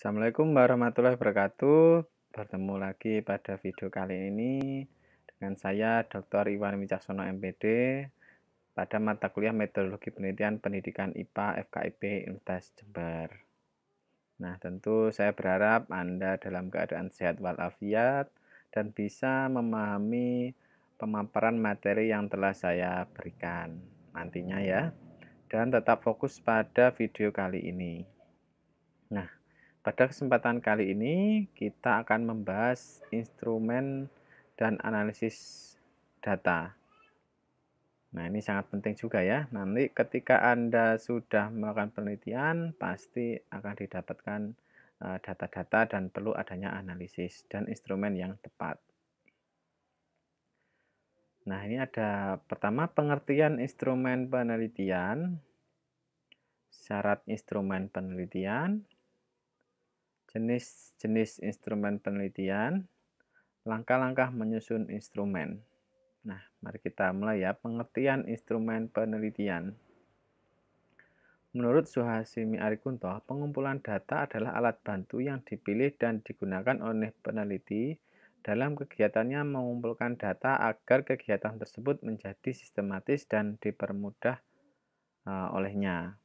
Assalamualaikum warahmatullahi wabarakatuh. Bertemu lagi pada video kali ini dengan saya Dr. Iwan Wicaksono MPD pada mata kuliah Metodologi Penelitian Pendidikan IPA FKIP Universitas Jember. Nah, tentu saya berharap Anda dalam keadaan sehat walafiat dan bisa memahami pemaparan materi yang telah saya berikan nantinya ya. Dan tetap fokus pada video kali ini. Nah, pada kesempatan kali ini, kita akan membahas instrumen dan analisis data. Nah, ini sangat penting juga ya. Nanti ketika Anda sudah melakukan penelitian, pasti akan didapatkan eh, data-data dan perlu adanya analisis dan instrumen yang tepat. Nah, ini ada pertama pengertian instrumen penelitian, syarat instrumen penelitian, jenis-jenis instrumen penelitian, langkah-langkah menyusun instrumen. Nah, mari kita mulai ya pengertian instrumen penelitian. Menurut Suhasimi Arikunto, pengumpulan data adalah alat bantu yang dipilih dan digunakan oleh peneliti dalam kegiatannya mengumpulkan data agar kegiatan tersebut menjadi sistematis dan dipermudah eh, olehnya.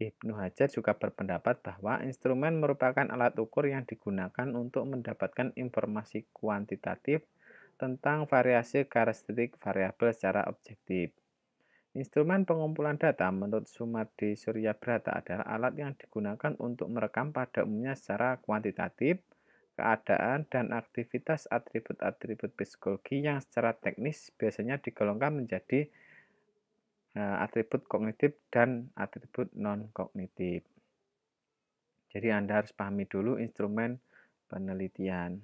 Ibnu Hajar juga berpendapat bahwa instrumen merupakan alat ukur yang digunakan untuk mendapatkan informasi kuantitatif tentang variasi karakteristik variabel secara objektif. Instrumen pengumpulan data menurut Sumardi Suryabrata adalah alat yang digunakan untuk merekam pada umumnya secara kuantitatif keadaan dan aktivitas atribut-atribut psikologi yang secara teknis biasanya digolongkan menjadi Nah, atribut kognitif dan atribut non-kognitif. Jadi Anda harus pahami dulu instrumen penelitian.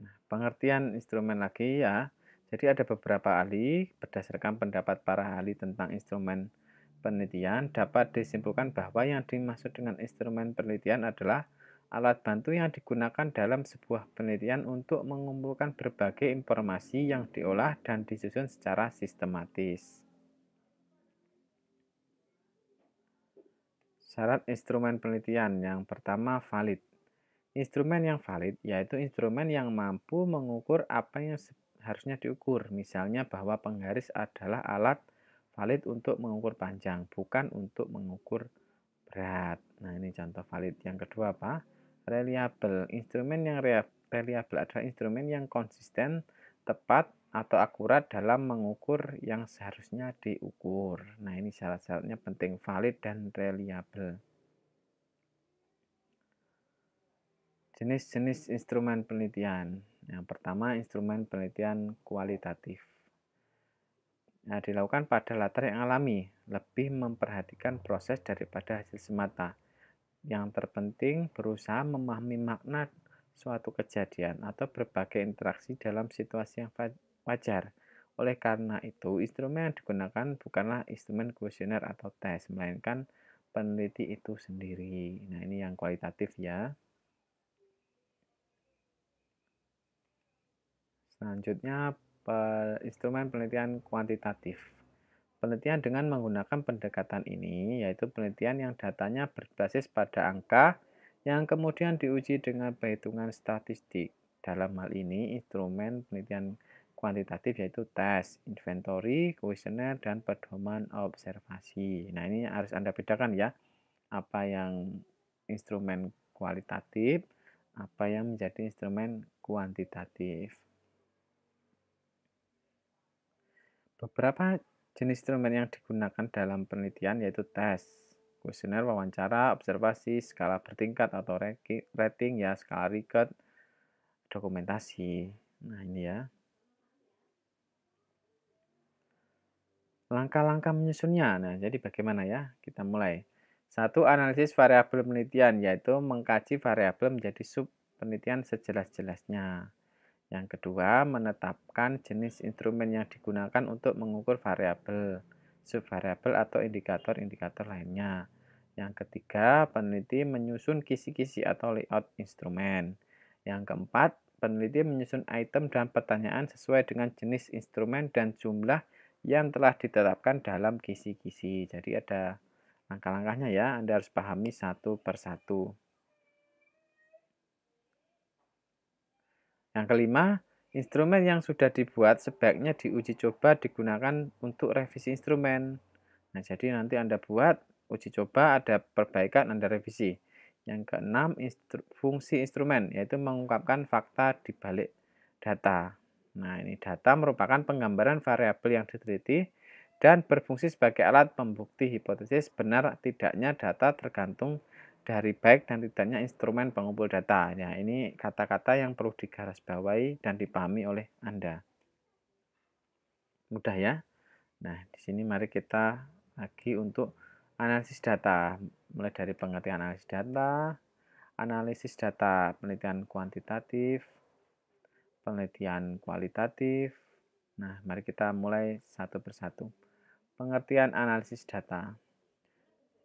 Nah, pengertian instrumen lagi ya. Jadi ada beberapa ahli berdasarkan pendapat para ahli tentang instrumen penelitian dapat disimpulkan bahwa yang dimaksud dengan instrumen penelitian adalah alat bantu yang digunakan dalam sebuah penelitian untuk mengumpulkan berbagai informasi yang diolah dan disusun secara sistematis. Syarat instrumen penelitian yang pertama valid. Instrumen yang valid yaitu instrumen yang mampu mengukur apa yang harusnya diukur. Misalnya bahwa penggaris adalah alat valid untuk mengukur panjang, bukan untuk mengukur berat. Nah, ini contoh valid. Yang kedua apa? reliable. Instrumen yang reliable adalah instrumen yang konsisten, tepat, atau akurat dalam mengukur yang seharusnya diukur. Nah, ini syarat-syaratnya penting valid dan reliable. Jenis-jenis instrumen penelitian. Yang pertama, instrumen penelitian kualitatif. Nah, dilakukan pada latar yang alami, lebih memperhatikan proses daripada hasil semata yang terpenting, berusaha memahami makna suatu kejadian atau berbagai interaksi dalam situasi yang wajar. Oleh karena itu, instrumen yang digunakan bukanlah instrumen kuesioner atau tes, melainkan peneliti itu sendiri. Nah, ini yang kualitatif ya. Selanjutnya, instrumen penelitian kuantitatif. Penelitian dengan menggunakan pendekatan ini yaitu penelitian yang datanya berbasis pada angka yang kemudian diuji dengan perhitungan statistik. Dalam hal ini instrumen penelitian kuantitatif yaitu tes, inventory, kuesioner dan pedoman observasi. Nah, ini harus Anda bedakan ya apa yang instrumen kualitatif, apa yang menjadi instrumen kuantitatif. Beberapa Jenis instrumen yang digunakan dalam penelitian yaitu tes, kuesioner, wawancara, observasi, skala bertingkat atau rating ya, skala record, dokumentasi. Nah, ini ya. Langkah-langkah menyusunnya. Nah, jadi bagaimana ya? Kita mulai. Satu, analisis variabel penelitian yaitu mengkaji variabel menjadi sub penelitian sejelas-jelasnya. Yang kedua, menetapkan jenis instrumen yang digunakan untuk mengukur variabel, subvariabel atau indikator-indikator lainnya. Yang ketiga, peneliti menyusun kisi-kisi atau layout instrumen. Yang keempat, peneliti menyusun item dan pertanyaan sesuai dengan jenis instrumen dan jumlah yang telah ditetapkan dalam kisi-kisi. Jadi ada langkah-langkahnya ya, Anda harus pahami satu persatu. Yang kelima, instrumen yang sudah dibuat sebaiknya diuji coba digunakan untuk revisi instrumen. Nah, jadi nanti Anda buat uji coba ada perbaikan Anda revisi. Yang keenam, instru fungsi instrumen yaitu mengungkapkan fakta di balik data. Nah, ini data merupakan penggambaran variabel yang diteliti dan berfungsi sebagai alat pembukti hipotesis benar tidaknya data tergantung dari baik dan tidaknya instrumen pengumpul data. Ya, ini kata-kata yang perlu digarisbawahi dan dipahami oleh Anda. Mudah ya? Nah, di sini mari kita lagi untuk analisis data. Mulai dari pengertian analisis data, analisis data penelitian kuantitatif, penelitian kualitatif. Nah, mari kita mulai satu persatu. Pengertian analisis data.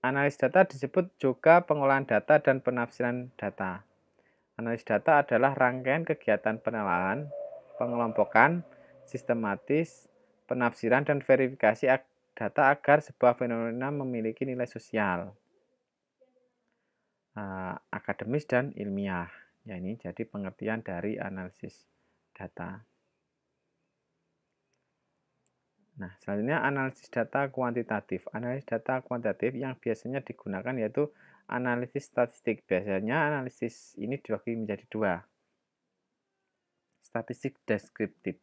Analis data disebut juga pengolahan data dan penafsiran data. Analis data adalah rangkaian kegiatan penelaahan, pengelompokan, sistematis, penafsiran, dan verifikasi data agar sebuah fenomena memiliki nilai sosial, eh, akademis, dan ilmiah. Ya, ini jadi pengertian dari analisis data. Nah, selanjutnya analisis data kuantitatif. Analisis data kuantitatif yang biasanya digunakan yaitu analisis statistik. Biasanya analisis ini dibagi menjadi dua. Statistik deskriptif.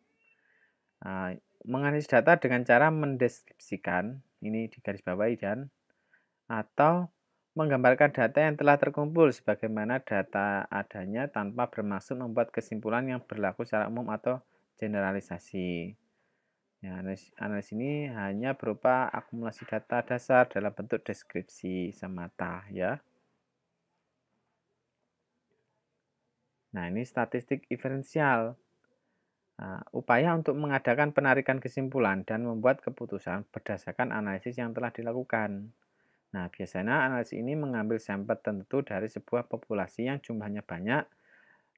Nah, menganalisis data dengan cara mendeskripsikan, ini di garis bawah dan atau menggambarkan data yang telah terkumpul sebagaimana data adanya tanpa bermaksud membuat kesimpulan yang berlaku secara umum atau generalisasi. Nah, analis, analis ini hanya berupa akumulasi data dasar dalam bentuk deskripsi semata ya. Nah, ini statistik inferensial. Uh, upaya untuk mengadakan penarikan kesimpulan dan membuat keputusan berdasarkan analisis yang telah dilakukan. Nah, biasanya analisis ini mengambil sampel tertentu dari sebuah populasi yang jumlahnya banyak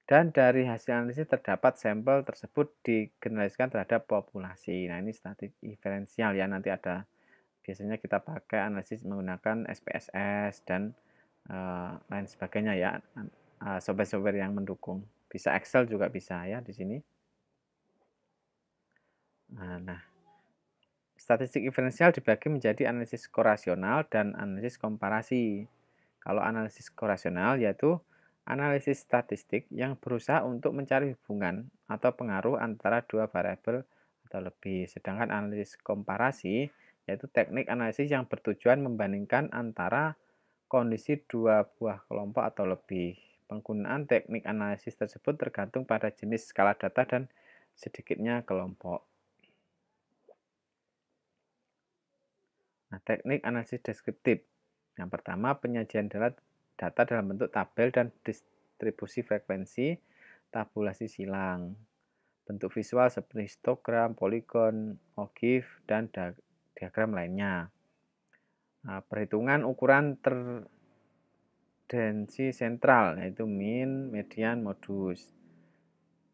dan dari hasil analisis terdapat sampel tersebut digeneralisasikan terhadap populasi. Nah ini statistik inferensial ya nanti ada biasanya kita pakai analisis menggunakan SPSS dan uh, lain sebagainya ya software eh, software-software yang mendukung. Bisa Excel juga bisa ya di sini. Nah, nah statistik inferensial dibagi menjadi analisis korasional dan analisis komparasi. Kalau analisis korasional yaitu analisis statistik yang berusaha untuk mencari hubungan atau pengaruh antara dua variabel atau lebih. Sedangkan analisis komparasi yaitu teknik analisis yang bertujuan membandingkan antara kondisi dua buah kelompok atau lebih. Penggunaan teknik analisis tersebut tergantung pada jenis skala data dan sedikitnya kelompok. Nah, teknik analisis deskriptif. Yang pertama, penyajian data data dalam bentuk tabel dan distribusi frekuensi tabulasi silang. Bentuk visual seperti histogram, poligon, ogif, dan diagram lainnya. Nah, perhitungan ukuran terdensi sentral yaitu min, median, modus.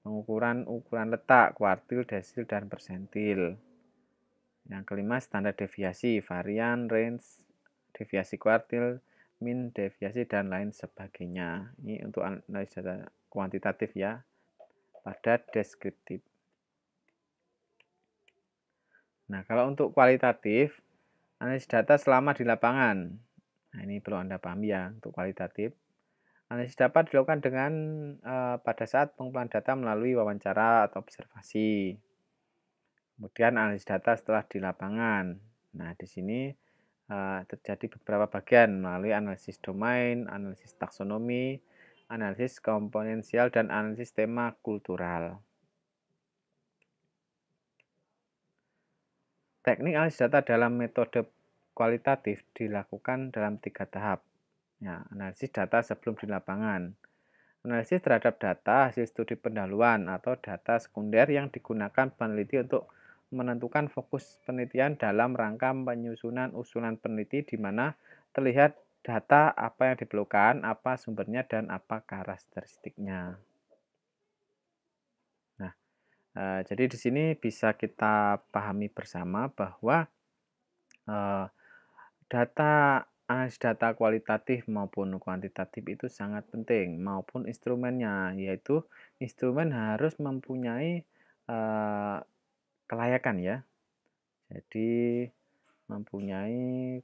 Pengukuran ukuran letak, kuartil, desil, dan persentil. Yang kelima standar deviasi, varian, range, deviasi kuartil, min deviasi dan lain sebagainya ini untuk analisis data kuantitatif ya pada deskriptif nah kalau untuk kualitatif analisis data selama di lapangan nah ini perlu anda pahami ya untuk kualitatif Analisis dapat dilakukan dengan eh, pada saat pengumpulan data melalui wawancara atau observasi. Kemudian analisis data setelah di lapangan. Nah, di sini Nah, terjadi beberapa bagian melalui analisis domain, analisis taksonomi, analisis komponensial, dan analisis tema kultural. Teknik analisis data dalam metode kualitatif dilakukan dalam tiga tahap. Ya, analisis data sebelum di lapangan. Analisis terhadap data hasil studi pendahuluan atau data sekunder yang digunakan peneliti untuk menentukan fokus penelitian dalam rangka penyusunan usulan peneliti di mana terlihat data apa yang diperlukan, apa sumbernya, dan apa karakteristiknya. Nah, e, jadi di sini bisa kita pahami bersama bahwa e, data analis data kualitatif maupun kuantitatif itu sangat penting maupun instrumennya yaitu instrumen harus mempunyai eh, kelayakan ya. Jadi mempunyai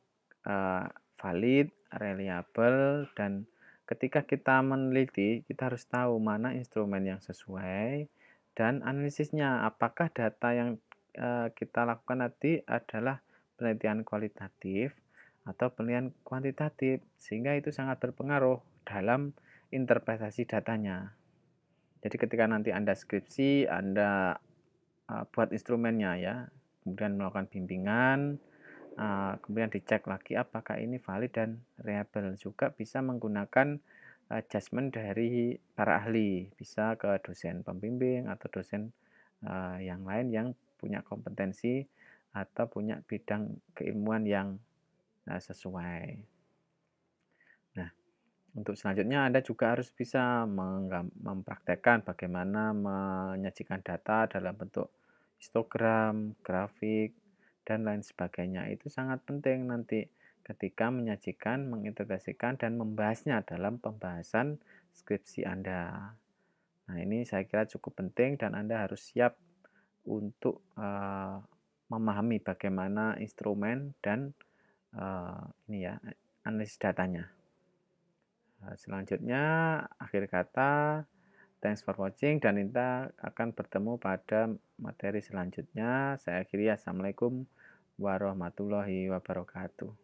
uh, valid, reliable dan ketika kita meneliti kita harus tahu mana instrumen yang sesuai dan analisisnya apakah data yang uh, kita lakukan nanti adalah penelitian kualitatif atau penelitian kuantitatif sehingga itu sangat berpengaruh dalam interpretasi datanya. Jadi ketika nanti Anda skripsi, Anda uh, buat instrumennya ya kemudian melakukan bimbingan uh, kemudian dicek lagi apakah ini valid dan reliable juga bisa menggunakan adjustment dari para ahli bisa ke dosen pembimbing atau dosen uh, yang lain yang punya kompetensi atau punya bidang keilmuan yang uh, sesuai. Untuk selanjutnya, Anda juga harus bisa mempraktekkan bagaimana menyajikan data dalam bentuk histogram, grafik, dan lain sebagainya. Itu sangat penting nanti ketika menyajikan, menginterpretasikan dan membahasnya dalam pembahasan skripsi Anda. Nah, ini saya kira cukup penting dan Anda harus siap untuk uh, memahami bagaimana instrumen dan uh, ini ya eh, analisis datanya. Nah, selanjutnya, akhir kata, thanks for watching dan kita akan bertemu pada materi selanjutnya. Saya akhiri, Assalamualaikum warahmatullahi wabarakatuh.